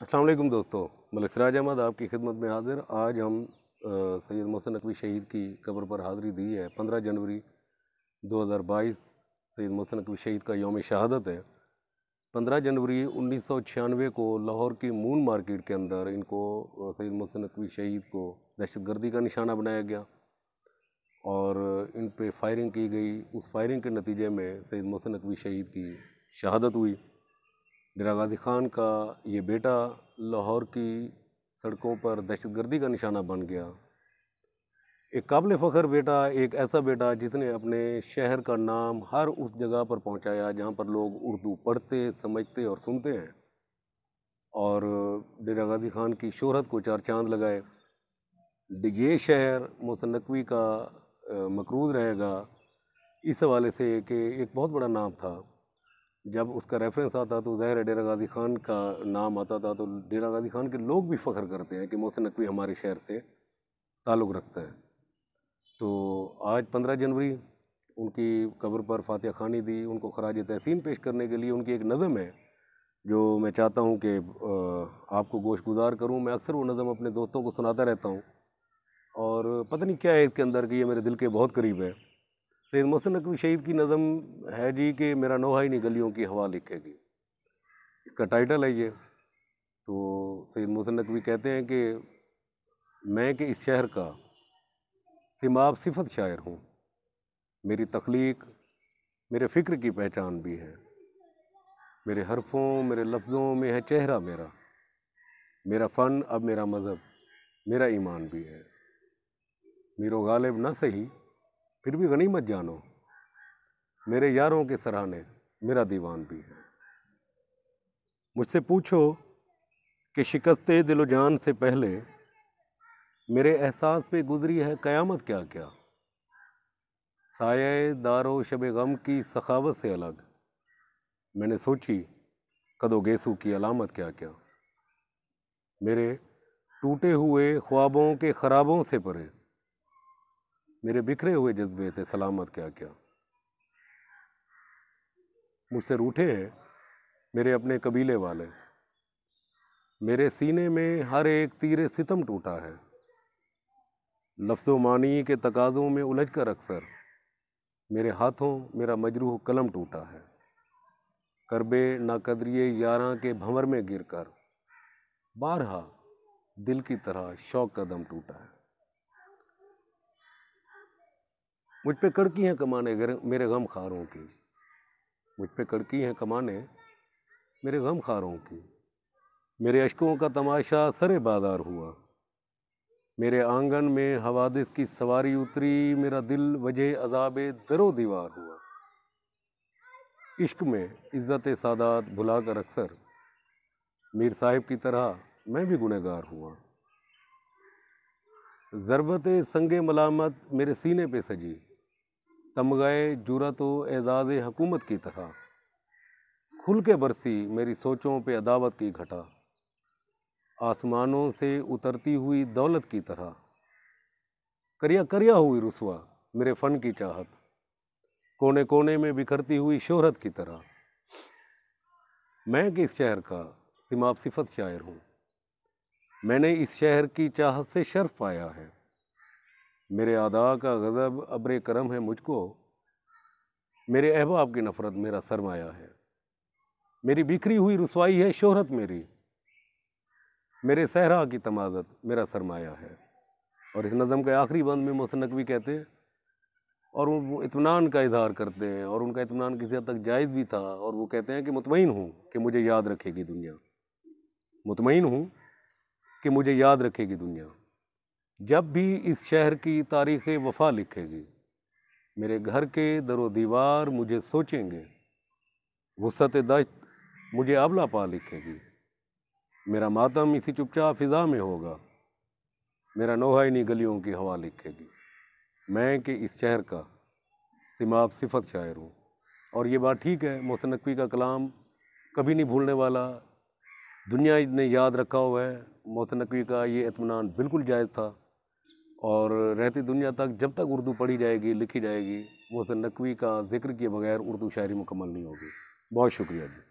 असलम दोस्तों मलिक सराज अहमद आपकी खिदमत में हाजिर आज हम सैयद मोहसिन नकवी शहीद की कब्र पर हाज़िरी दी है पंद्रह जनवरी 2022 सैयद मोहसिन नकवी शहीद का योम शहादत है पंद्रह जनवरी उन्नीस सौ छियानवे को लाहौर की मून मार्केट के अंदर इनको सैयद मोहसिन नकवी शहीद को दहशत गर्दी का निशाना बनाया गया और इन पर फायरिंग की गई उस फायरिंग के नतीजे में सैयद मोहसिन नकवी शहीद की शहादत हुई डेरा गाजी खान का ये बेटा लाहौर की सड़कों पर दहशतगर्दी का निशाना बन गया एक काबिल फ़ख्र बेटा एक ऐसा बेटा जिसने अपने शहर का नाम हर उस जगह पर पहुंचाया जहां पर लोग उर्दू पढ़ते समझते और सुनते हैं और डेरा गाजी खान की शोहरत को चार चांद लगाए ये शहर मुसनकवी का मकरूज रहेगा इस हवाले से कि एक बहुत बड़ा नाम था जब उसका रेफरेंस आता तो ज़ाहिर डेरा गाजी ख़ान का नाम आता था तो डेरा गाजी ख़ान के लोग भी फ़ख्र करते हैं कि मोहसिन नकवी हमारे शहर से ताल्लुक़ रखता है तो आज पंद्रह जनवरी उनकी कब्र पर फातह खानी दी उनको खराज तहसीन पेश करने के लिए उनकी एक नज़म है जो मैं चाहता हूँ कि आपको गोश गुजार करूँ मैं अक्सर वो नज़म अपने दोस्तों को सुनाता रहता हूँ और पता नहीं क्या है इसके अंदर कि ये मेरे दिल के बहुत करीब है तो सैद मोहसिन नकवी शहीद की नज़म है जी कि मेरा नोहा ही नहीं गलियों की हवा लिखेगी इसका टाइटल है ये तो सैद मोहसिन नकवी कहते हैं कि मैं कि इस शहर का सिमाब सिफत शायर हूँ मेरी तख्लीक मेरे फ़िक्र की पहचान भी है मेरे हरफों मेरे लफ्ज़ों में है चेहरा मेरा मेरा फ़न अब मेरा मज़हब मेरा ईमान भी है मेरो गालिब ना सही फिर भी गनीमत जानो मेरे यारों के सराहने मेरा दीवान भी है मुझसे पूछो कि शिकस्त दिलो जान से पहले मेरे एहसास पे गुजरी है क़यामत क्या क्या साय दारो शब गम की सखावत से अलग मैंने सोची कदो गेसू की अलामत क्या क्या मेरे टूटे हुए ख्वाबों के ख़राबों से परे मेरे बिखरे हुए जज्बे थे सलामत क्या क्या मुझसे रूठे हैं मेरे अपने कबीले वाले मेरे सीने में हर एक तीर सितम टूटा है लफ्ज़ो मानी के तकाज़ों में उलझ कर अक्सर मेरे हाथों मेरा मजरूह कलम टूटा है करबे नाकदरिए यारा के भंवर में गिर कर बारहा दिल की तरह शौक कदम टूटा है मुझ पे कड़की हैं कमाने मेरे गम खारों की मुझ पे कड़की हैं कमाने मेरे गम खारों की मेरे अशकों का तमाशा सरे बाजार हुआ मेरे आंगन में हवादिस की सवारी उतरी मेरा दिल वजह अजाब दरो दीवार हुआ इश्क में इज़्ज़त सादात भुलाकर अक्सर मीर साहिब की तरह मैं भी गुनहगार हुआ ज़रबत संग मलामत मेरे सीने पे सजी तमगाए जुरत तो एजाज़ हकूमत की तरह खुल के बरसी मेरी सोचों पे अदावत की घटा आसमानों से उतरती हुई दौलत की तरह करिया करिया हुई रसुआ मेरे फ़न की चाहत कोने कोने में बिखरती हुई शोहरत की तरह मैं किस शहर का सिमाप सिफत शायर हूँ मैंने इस शहर की चाहत से शर्फ पाया है मेरे आदा का गज़ब अब्र करम है मुझको मेरे अहबाब की नफ़रत मेरा सरमाया है मेरी बिखरी हुई रसवाई है शोहरत मेरी मेरे सहरा की तमाजत मेरा सरमाया है और इस नज़म के आखिरी बंद में मोसनक नकवी कहते हैं और वो इतमान का इजहार करते हैं और उनका इतमान किसी हद तक जायज़ भी था और वो कहते हैं कि मुतमिन हूँ कि मुझे याद रखेगी दुनिया मुतमिन हूँ कि मुझे याद रखेगी दुनिया जब भी इस शहर की तारीख़ वफा लिखेगी मेरे घर के दरो दीवार मुझे सोचेंगे वसत दश्त मुझे अबला पा लिखेगी मेरा मातम इसी चुपचाप फिजा में होगा मेरा नोहा इन्हीं गलियों की हवा लिखेगी मैं कि इस शहर का सिमाब सिफत शायर हूँ और ये बात ठीक है मोहसिन नकवी का कलाम कभी नहीं भूलने वाला दुनिया ने याद रखा हुआ है मोहसिन नकवी का ये इतमान बिल्कुल जायज़ था और रहती दुनिया तक जब तक उर्दू पढ़ी जाएगी लिखी जाएगी से नकवी का जिक्र किए बगैर उर्दू शायरी मुकम्मल नहीं होगी बहुत शुक्रिया जी